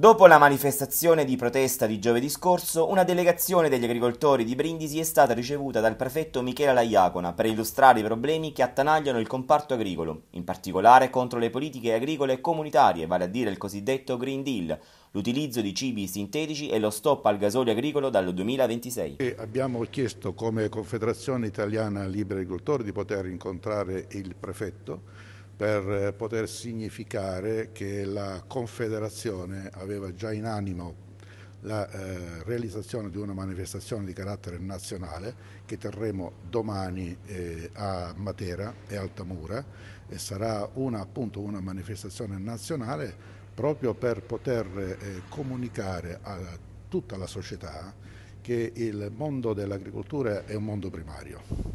Dopo la manifestazione di protesta di giovedì scorso, una delegazione degli agricoltori di Brindisi è stata ricevuta dal prefetto Michela Laiacona per illustrare i problemi che attanagliano il comparto agricolo, in particolare contro le politiche agricole comunitarie, vale a dire il cosiddetto Green Deal, l'utilizzo di cibi sintetici e lo stop al gasolio agricolo dal 2026. abbiamo chiesto come Confederazione Italiana Liberi Agricoltori di poter incontrare il prefetto per eh, poter significare che la Confederazione aveva già in animo la eh, realizzazione di una manifestazione di carattere nazionale che terremo domani eh, a Matera e Altamura e sarà una, appunto una manifestazione nazionale proprio per poter eh, comunicare a tutta la società che il mondo dell'agricoltura è un mondo primario.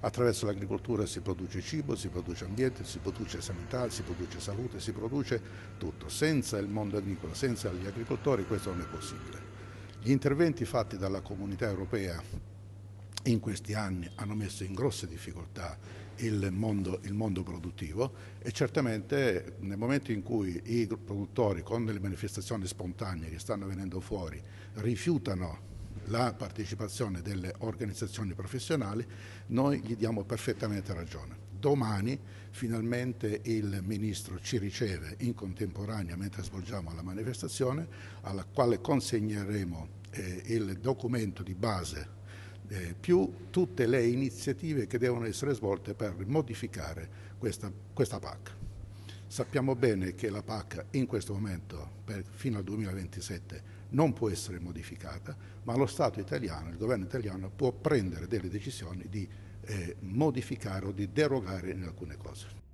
Attraverso l'agricoltura si produce cibo, si produce ambiente, si produce sanità, si produce salute, si produce tutto. Senza il mondo agricolo, senza gli agricoltori questo non è possibile. Gli interventi fatti dalla comunità europea in questi anni hanno messo in grosse difficoltà il mondo, il mondo, produttivo e certamente nel momento in cui i produttori con delle manifestazioni spontanee che stanno venendo fuori rifiutano la partecipazione delle organizzazioni professionali, noi gli diamo perfettamente ragione. Domani finalmente il Ministro ci riceve in contemporanea mentre svolgiamo la manifestazione, alla quale consegneremo eh, il documento di base eh, più tutte le iniziative che devono essere svolte per modificare questa, questa PAC. Sappiamo bene che la PAC in questo momento, per, fino al 2027, non può essere modificata, ma lo Stato italiano, il governo italiano può prendere delle decisioni di eh, modificare o di derogare in alcune cose.